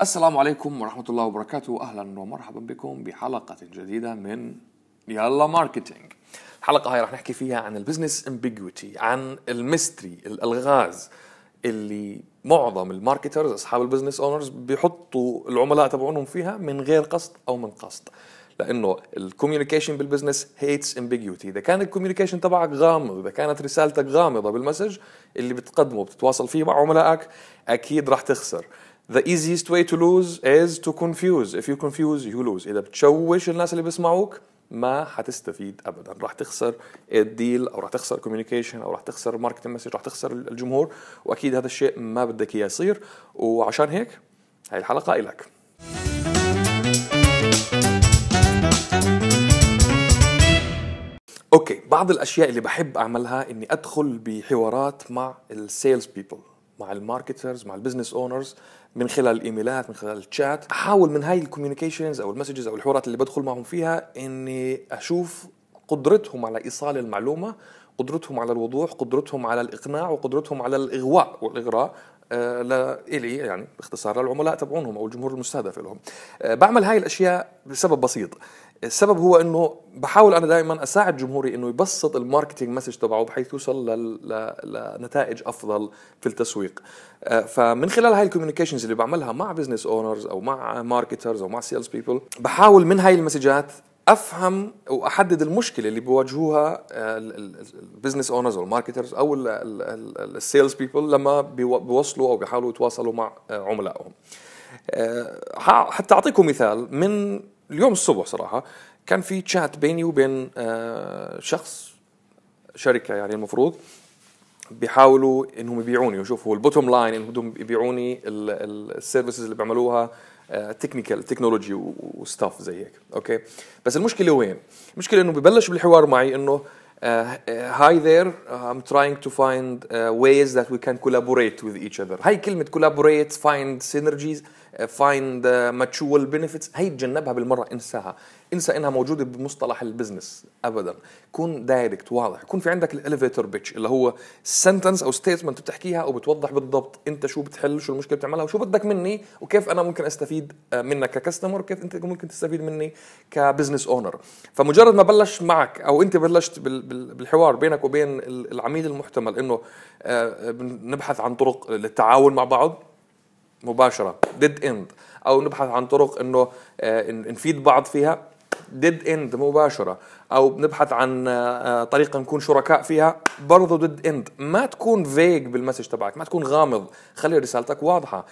السلام عليكم ورحمة الله وبركاته أهلا ومرحبا بكم بحلقة جديدة من يلا ماركتينج الحلقة هاي رح نحكي فيها عن البزنس امبيجوتي عن الميستري الألغاز اللي معظم الماركترز أصحاب البزنس اونرز بيحطوا العملاء تبعونهم فيها من غير قصد أو من قصد لانه الكوميونيكيشن بالبزنس هيتس امبيجوتي اذا كان الكوميونيكيشن تبعك غامض اذا كانت رسالتك غامضه بالمسج اللي بتقدمه بتتواصل فيه مع عملائك اكيد راح تخسر the easiest way to lose is to confuse if you confuse you lose اذا بتشوش الناس اللي بيسمعوك ما حتستفيد ابدا راح تخسر الديل او راح تخسر كوميونيكيشن او راح تخسر ماركتنج مسج راح تخسر الجمهور واكيد هذا الشيء ما بدك اياه يصير وعشان هيك هاي الحلقه إلك اوكي بعض الاشياء اللي بحب اعملها اني ادخل بحوارات مع السيلز بيبل مع الماركترز مع البزنس اونرز من خلال الايميلات من خلال الشات احاول من هاي الكوميونيكيشنز او المسجز او الحوارات اللي بدخل معهم فيها اني اشوف قدرتهم على ايصال المعلومه قدرتهم على الوضوح قدرتهم على الاقناع وقدرتهم على الاغواء والاغراء آه، لإلي يعني باختصار للعملاء تبعونهم أو الجمهور المستهدف لهم آه، بعمل هاي الأشياء بسبب بسيط السبب هو انه بحاول انا دائما اساعد جمهوري انه يبسط الماركتينج مسج تبعه بحيث يوصل لنتائج افضل في التسويق آه، فمن خلال هاي الكوميونيكيشنز اللي بعملها مع بزنس اونرز او مع ماركترز او مع سيلز بيبل بحاول من هاي المسجات افهم واحدد المشكله اللي بيواجهوها آه، البزنس اونرز او الماركترز او السيلز بيبل لما بيوصلوا او بيحاولوا يتواصلوا مع آه، عملائهم آه، حتى اعطيكم مثال من اليوم الصبح صراحه كان في تشات بيني وبين شخص شركه يعني المفروض بيحاولوا انهم يبيعوني وشوفوا البوتوم لاين انهم بدهم يبيعوني السيرفيسز اللي بيعملوها تكنيكال تكنولوجي وستاف زي هيك اوكي بس المشكله وين المشكله انه ببلش بالحوار معي انه هاي ذير ام تراينج تو فايند ويز ذات وي كان كولابوريت وذ ايتش اذر هاي كلمه كولابوريت فايند سينرجيز فايند ماتشوال بنفيتس هي تجنبها بالمره انساها انسى انها موجوده بمصطلح البزنس ابدا كون دايركت واضح يكون في عندك الاليفيتور بيتش اللي هو سنتنس او ستيتمنت بتحكيها وبتوضح بالضبط انت شو بتحل شو المشكله بتعملها وشو بدك مني وكيف انا ممكن استفيد منك ككاستمر وكيف انت ممكن تستفيد مني كبزنس اونر فمجرد ما بلش معك او انت بلشت بالحوار بينك وبين العميل المحتمل انه آه، نبحث عن طرق للتعاون مع بعض مباشره ديد اند او نبحث عن طرق انه آه، نفيد بعض فيها ديد اند مباشره او بنبحث عن آه، آه، طريقه نكون شركاء فيها برضه ديد اند ما تكون فيج بالمسج تبعك ما تكون غامض خلي رسالتك واضحه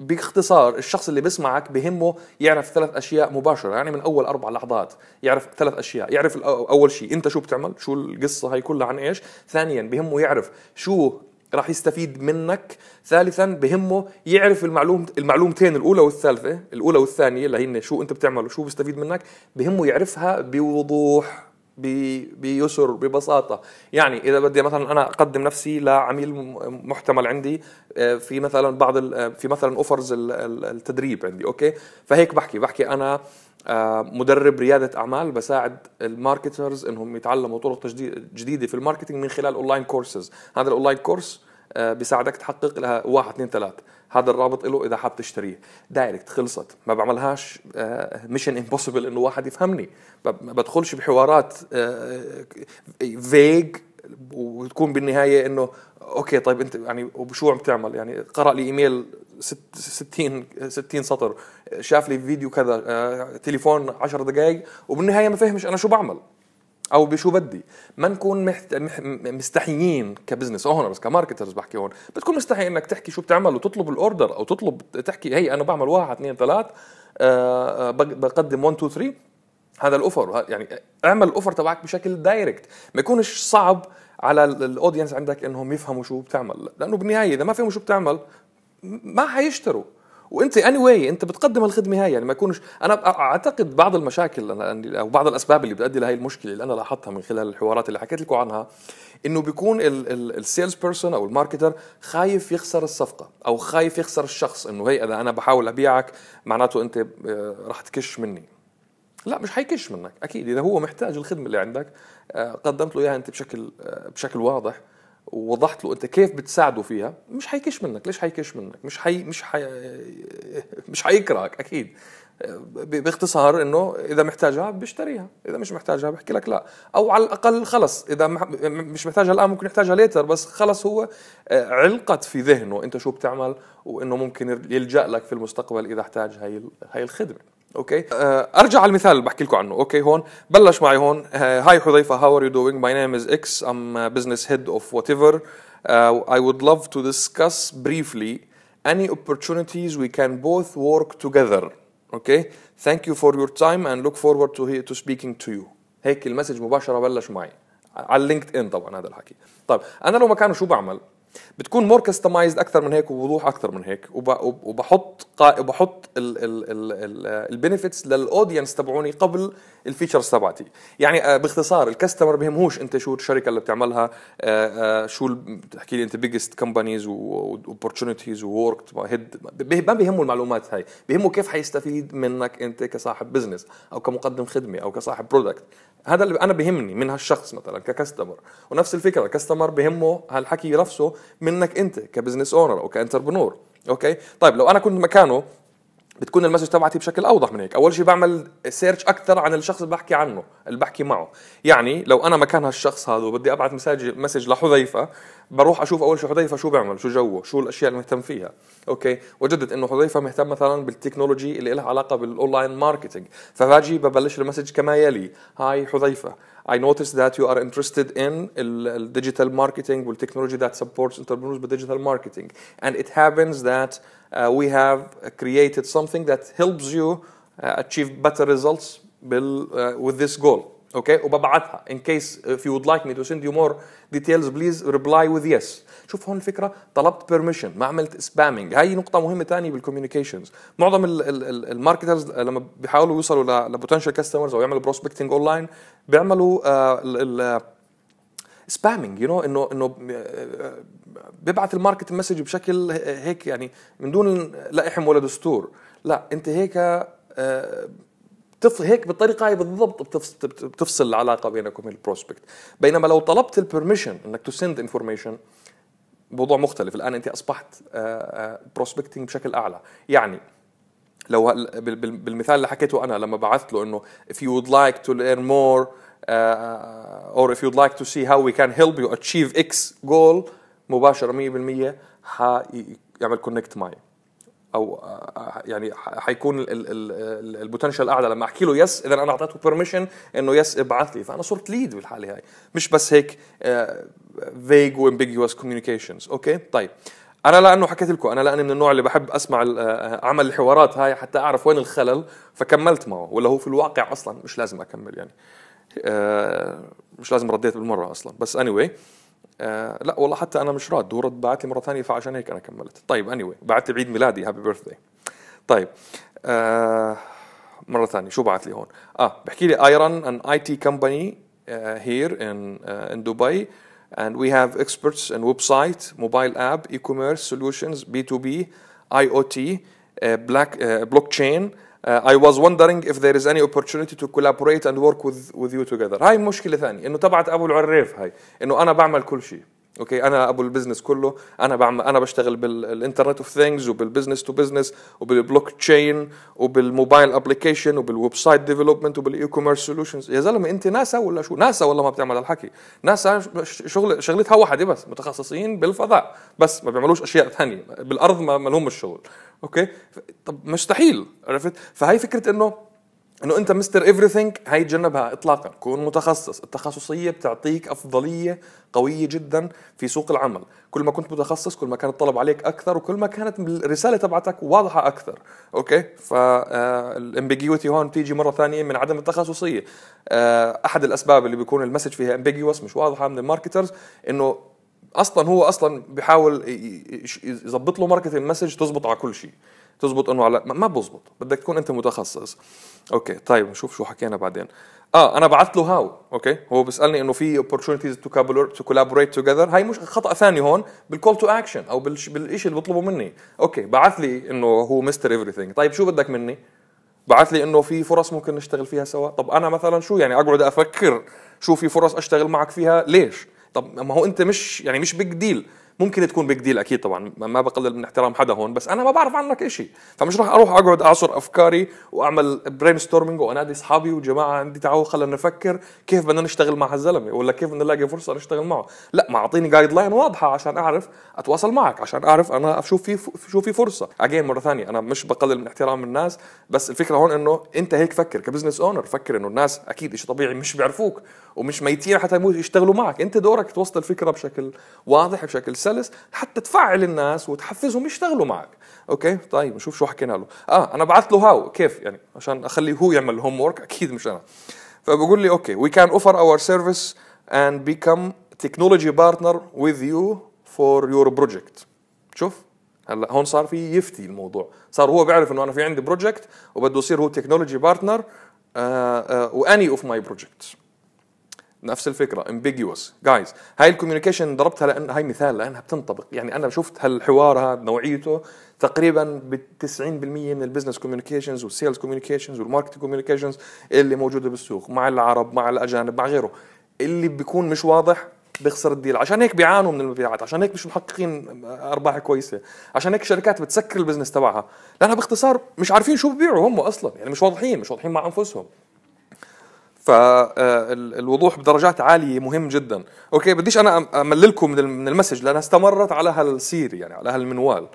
باختصار الشخص اللي بيسمعك بهمه يعرف ثلاث اشياء مباشره يعني من اول اربع لحظات يعرف ثلاث اشياء يعرف اول شيء انت شو بتعمل شو القصه هاي كلها عن ايش ثانيا بهمه يعرف شو راح يستفيد منك ثالثا بهمه يعرف المعلوم المعلومتين الاولى والثالثه الاولى والثانيه اللي هن شو انت بتعمل وشو بيستفيد منك بهمه يعرفها بوضوح بيسر ببساطة يعني إذا بدي مثلا أنا أقدم نفسي لعميل محتمل عندي آه، في مثلا بعض آه، في مثلا أوفرز التدريب عندي أوكي فهيك بحكي بحكي أنا آه، مدرب ريادة أعمال بساعد الماركترز إنهم يتعلموا طرق جديدة في الماركتينج من خلال أونلاين كورسز هذا الأونلاين كورس آه، بيساعدك تحقق لها واحد اثنين ثلاث هذا الرابط له اذا حاب تشتريه دايركت خلصت ما بعملهاش ميشن آه، امبوسيبل انه واحد يفهمني ما بدخلش بحوارات فيج آه، وتكون بالنهايه انه اوكي طيب انت يعني وشو عم تعمل يعني قرا لي ايميل 60 60 سطر شاف لي فيديو كذا تليفون 10 دقائق وبالنهايه ما فهمش انا شو بعمل او بشو بدي ما نكون محت... مح... مستحيين كبزنس اونرز كماركترز بحكي هون بتكون مستحي انك تحكي شو بتعمل وتطلب الاوردر او تطلب تحكي هي انا بعمل واحد اثنين ثلاث أه, آه، بقدم 1 2 3 هذا الاوفر يعني اعمل الاوفر تبعك بشكل دايركت ما يكونش صعب على الاودينس عندك انهم يفهموا شو بتعمل لانه بالنهايه اذا ما فهموا شو بتعمل ما حيشتروا وانت اني anyway انت بتقدم الخدمه هاي يعني ما يكونش انا اعتقد بعض المشاكل يعني او بعض الاسباب اللي بتؤدي لهي المشكله اللي انا لاحظتها من خلال الحوارات اللي حكيت لكم عنها انه بيكون السيلز بيرسون او الماركتر خايف يخسر الصفقه او خايف يخسر الشخص انه هي اذا انا بحاول ابيعك معناته انت آه، راح تكش مني لا مش حيكش منك اكيد اذا هو محتاج الخدمه اللي عندك آه، قدمت له اياها انت بشكل آه، بشكل واضح ووضحت له انت كيف بتساعده فيها مش حيكش منك ليش حيكش منك مش حي مش حي مش حيكرهك اكيد باختصار انه اذا محتاجها بيشتريها اذا مش محتاجها بحكي لك لا او على الاقل خلص اذا مش محتاجها الان ممكن يحتاجها ليتر بس خلص هو آه، علقت في ذهنه انت شو بتعمل وانه ممكن يلجا لك في المستقبل اذا احتاج هاي هاي الخدمه اوكي آه، ارجع على المثال اللي بحكي لكم عنه اوكي هون بلش معي هون آه، هاي حذيفه هاو ار يو دوينج ماي نيم از اكس ام بزنس هيد اوف وات ايفر اي وود لاف تو ديسكاس بريفلي اني اوبورتونيتيز وي كان بوث ورك توجذر اوكي ثانك يو فور يور تايم اند لوك فورورد تو تو سبيكينج تو يو هيك المسج مباشره بلش معي على اللينكد ان طبعا هذا الحكي طيب انا لو مكانه شو بعمل بتكون مور كستمايزد اكثر من هيك ووضوح اكثر من هيك وبحط بحط البنفيتس للاودينس تبعوني قبل الفيتشرز تبعتي يعني آه، باختصار الكاستمر بهمهوش انت شو الشركه اللي بتعملها آه، آه، شو بتحكي لي انت بيجست كومبانيز واوبورتونيتيز وورك هيد ما بيهمه المعلومات هاي بيهمه كيف حيستفيد منك انت كصاحب بزنس او كمقدم خدمه او كصاحب برودكت هذا اللي انا بهمني من هالشخص مثلا ككاستمر ونفس الفكره الكاستمر بهمه هالحكي نفسه منك انت كبزنس اونر او كانتربرنور اوكي طيب لو انا كنت مكانه بتكون المسج تبعتي بشكل اوضح من هيك اول شيء بعمل سيرش اكثر عن الشخص اللي بحكي عنه اللي بحكي معه يعني لو انا مكان هالشخص هذا وبدي ابعث مسج مسج لحذيفه بروح اشوف اول شيء حذيفه شو بيعمل شو جوه شو الاشياء اللي مهتم فيها اوكي وجدت انه حذيفه مهتم مثلا بالتكنولوجي اللي لها علاقه بالاونلاين ماركتينج فباجي ببلش المسج كما يلي هاي حذيفه I noticed that you are interested in digital marketing والتكنولوجي that supports entrepreneurs with digital marketing and it happens that Uh, we have created something that helps you uh, achieve better results بال, uh, with this goal. اوكي okay. وببعتها in case if you would like me to send you more details please reply with yes شوف هون الفكره طلبت بيرميشن ما عملت سبامينج هاي نقطه مهمه ثانيه بالكوميونيكيشنز معظم الماركترز آه، لما بيحاولوا يوصلوا لبوتنشال كاستمرز او يعملوا بروسبكتنج اونلاين بيعملوا آه، سبامينج يو نو انه انه آه، آه، بيبعث الماركت مسج بشكل هيك يعني من دون لائحه ولا دستور لا انت هيك آه، هيك بالطريقه هاي بالضبط بتفصل العلاقه بينك وبين البروسبكت بينما لو طلبت البرميشن انك تو سند انفورميشن موضوع مختلف الان انت اصبحت بروسبكتنج بشكل اعلى يعني لو بالمثال اللي حكيته انا لما بعثت له انه if you would like to learn more Uh, or if you'd like to see how we can help you achieve X goal مباشرة 100% حيعمل كونكت معي او uh, uh, يعني حيكون البوتنشال اعلى لما احكي له يس اذا انا اعطيته بيرميشن انه يس ابعث لي فانا صرت ليد بالحاله هاي مش بس هيك فيج وامبيجوس كوميونيكيشنز اوكي طيب انا لانه حكيت لكم انا لاني من النوع اللي بحب اسمع عمل الحوارات هاي حتى اعرف وين الخلل فكملت معه ولا هو في الواقع اصلا مش لازم اكمل يعني آه، مش لازم رديت بالمره اصلا بس اني anyway آه لا والله حتى انا مش راد هو رد بعت لي مره ثانيه فعشان هيك انا كملت طيب اني anyway بعت لي عيد ميلادي هابي بيرثداي طيب آه مره ثانيه شو بعت لي هون اه بحكي لي اي رن ان اي تي كمباني هير ان ان دبي and we have experts in website mobile app e-commerce solutions b2b iot uh, آه، black uh, blockchain uh, Uh, I was wondering if there is any opportunity to collaborate and work with, with you together هاي مشكلة ثانية انه تبعت ابو العريف هاي انه انا بعمل كل شيء اوكي انا ابو البزنس كله انا بعمل انا بشتغل بالانترنت اوف ثينجز وبالبزنس تو بزنس وبالبلوك تشين وبالموبايل ابلكيشن وبالويب سايت ديفلوبمنت وبالاي كوميرس سولوشنز يا زلمه انت ناسا ولا شو ناسا والله ما بتعمل الحكي ناسا شغل شغلتها واحده بس متخصصين بالفضاء بس ما بيعملوش اشياء ثانيه بالارض ما لهم الشغل اوكي طب مستحيل عرفت فهي فكره انه انه انت مستر ايفريثينج هاي تجنبها اطلاقا كون متخصص التخصصيه بتعطيك افضليه قويه جدا في سوق العمل كل ما كنت متخصص كل ما كان الطلب عليك اكثر وكل ما كانت الرساله تبعتك واضحه اكثر اوكي فالامبيجيوتي آه، هون بتيجي مره ثانيه من عدم التخصصيه آه، احد الاسباب اللي بيكون المسج فيها امبيجيوس مش واضحه من الماركترز انه اصلا هو اصلا بيحاول يظبط له ماركتنج مسج تزبط على كل شيء تزبط انه على ما بزبط بدك تكون انت متخصص اوكي طيب نشوف شو حكينا بعدين اه انا بعثت له هاو اوكي هو بيسالني انه في opportunities تو collaborate, to collaborate together هاي مش خطا ثاني هون بالكول تو اكشن او بالشيء اللي بيطلبه مني اوكي بعث لي انه هو مستر ايفريثينج طيب شو بدك مني بعث لي انه في فرص ممكن نشتغل فيها سوا طب انا مثلا شو يعني اقعد افكر شو في فرص اشتغل معك فيها ليش طب ما هو انت مش يعني مش بيج ديل ممكن تكون بيج ديل اكيد طبعا ما بقلل من احترام حدا هون بس انا ما بعرف عنك شيء فمش راح اروح اقعد اعصر افكاري واعمل برين ستورمينج وانادي اصحابي وجماعه عندي تعالوا خلينا نفكر كيف بدنا نشتغل مع هالزلمه ولا كيف بدنا نلاقي فرصه نشتغل معه لا ما اعطيني جايد لاين واضحه عشان اعرف اتواصل معك عشان اعرف انا اشوف في شو في فرصه اجين مره ثانيه انا مش بقلل من احترام الناس بس الفكره هون انه انت هيك فكر كبزنس اونر فكر انه الناس اكيد شيء طبيعي مش بيعرفوك ومش ميتين حتى يشتغلوا معك انت دورك توصل الفكره بشكل واضح بشكل السلس حتى تفعل الناس وتحفزهم يشتغلوا معك اوكي طيب نشوف شو حكينا له اه انا بعثت له هاو كيف يعني عشان اخليه هو يعمل الهوم ورك اكيد مش انا فبقول لي اوكي وي كان اوفر اور سيرفيس اند بيكم تكنولوجي بارتنر وذ يو فور يور بروجكت شوف هلا هون صار في يفتي الموضوع صار هو بيعرف انه انا في عندي بروجكت وبده يصير هو تكنولوجي بارتنر واني اوف ماي بروجكتس نفس الفكره امبيجوس جايز هاي الكوميونيكيشن ضربتها لان هاي مثال لانها بتنطبق يعني انا شفت هالحوار هذا نوعيته تقريبا ب 90% من البزنس كوميونيكيشنز والسيلز كوميونيكيشنز والماركت كوميونيكيشنز اللي موجوده بالسوق مع العرب مع الاجانب مع غيره اللي بيكون مش واضح بيخسر الديل عشان هيك بيعانوا من المبيعات عشان هيك مش محققين ارباح كويسه عشان هيك الشركات بتسكر البزنس تبعها لانها باختصار مش عارفين شو بيبيعوا هم اصلا يعني مش واضحين مش واضحين مع انفسهم فالوضوح آه، بدرجات عاليه مهم جدا اوكي بديش انا امللكم من المسج لانها استمرت على هالسير يعني على هالمنوال آه،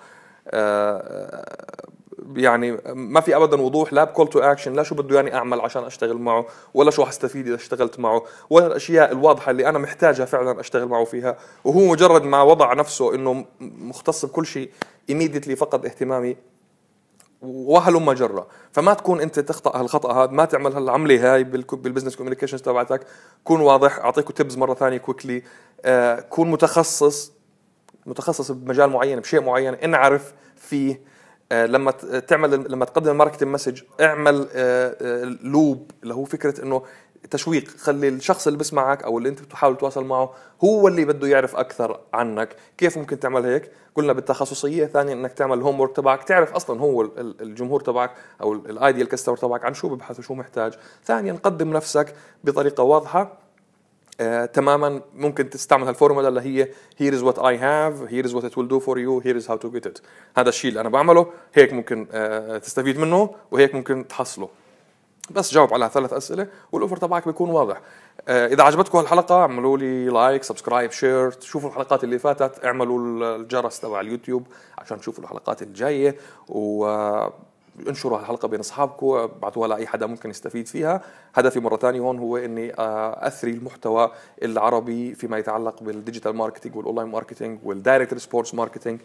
آه، يعني ما في ابدا وضوح لا بكول تو اكشن لا شو بده يعني اعمل عشان اشتغل معه ولا شو حستفيد اذا اشتغلت معه ولا الاشياء الواضحه اللي انا محتاجها فعلا اشتغل معه فيها وهو مجرد ما وضع نفسه انه مختص بكل شيء immediately فقد اهتمامي وهلم جرة فما تكون انت تخطا هالخطا هذا ما تعمل هالعمله هاي بالبزنس كوميونيكيشنز تبعتك كون واضح اعطيكم تبز مره ثانيه كويكلي آه كون متخصص متخصص بمجال معين بشيء معين انعرف فيه آه لما تعمل لما تقدم الماركتنج مسج اعمل آه لوب آه، اللي هو فكره انه تشويق خلي الشخص اللي بيسمعك او اللي انت بتحاول تتواصل معه هو اللي بده يعرف اكثر عنك كيف ممكن تعمل هيك قلنا بالتخصصيه ثانيا انك تعمل الهوم ورك تبعك تعرف اصلا هو الجمهور تبعك او الايديال كاستمر تبعك عن شو ببحث وشو محتاج ثانيا قدم نفسك بطريقه واضحه آه، تماما ممكن تستعمل هالفورمولا اللي هي here is what I have here is what it will do for you here is how to get it هذا الشيء اللي انا بعمله هيك ممكن آه، تستفيد منه وهيك ممكن تحصله بس جاوب على ثلاث اسئله والاوفر تبعك بيكون واضح آه، اذا عجبتكم هالحلقه اعملوا لي لايك سبسكرايب شير شوفوا الحلقات اللي فاتت اعملوا الجرس تبع اليوتيوب عشان تشوفوا الحلقات الجايه وانشروا آه، الحلقه هالحلقه بين اصحابكم ابعتوها لاي حدا ممكن يستفيد فيها هدفي مره ثانيه هون هو اني آه، اثري المحتوى العربي فيما يتعلق بالديجيتال ماركتينج والاونلاين ماركتينج والدايركت سبورتس ماركتينج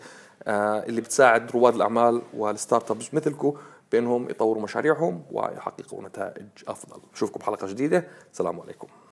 اللي بتساعد رواد الاعمال والستارت ابس مثلكم بأنهم يطوروا مشاريعهم ويحققوا نتائج أفضل أشوفكم بحلقة جديدة السلام عليكم